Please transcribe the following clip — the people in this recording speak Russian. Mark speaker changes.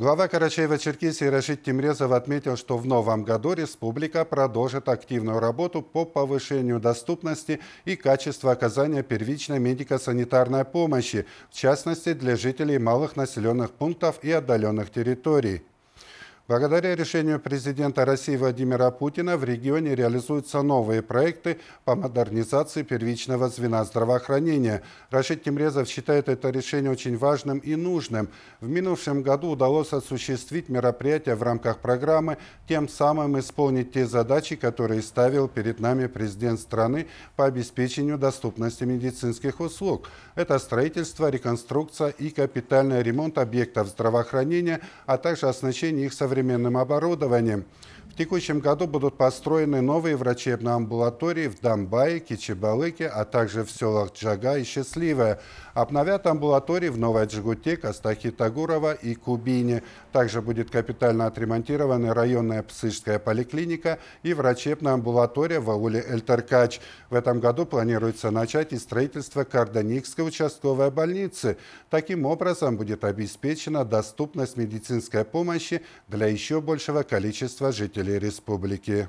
Speaker 1: Глава Карачаева-Черкесии Рашид Тимрезов отметил, что в новом году республика продолжит активную работу по повышению доступности и качества оказания первичной медико-санитарной помощи, в частности для жителей малых населенных пунктов и отдаленных территорий. Благодаря решению президента России Владимира Путина в регионе реализуются новые проекты по модернизации первичного звена здравоохранения. Рашид Тимрезов считает это решение очень важным и нужным. В минувшем году удалось осуществить мероприятия в рамках программы, тем самым исполнить те задачи, которые ставил перед нами президент страны по обеспечению доступности медицинских услуг. Это строительство, реконструкция и капитальный ремонт объектов здравоохранения, а также оснащение их современными современным оборудованием, в текущем году будут построены новые врачебные амбулатории в Донбае, Кичебалыке, а также в селах Джага и Счастливое. Обновят амбулатории в Новой Джигуте, Кастахи и Кубине. Также будет капитально отремонтирована районная психическая поликлиника и врачебная амбулатория в ауле Эльтеркач. В этом году планируется начать и строительство Карданикской участковой больницы. Таким образом будет обеспечена доступность медицинской помощи для еще большего количества жителей жители республики.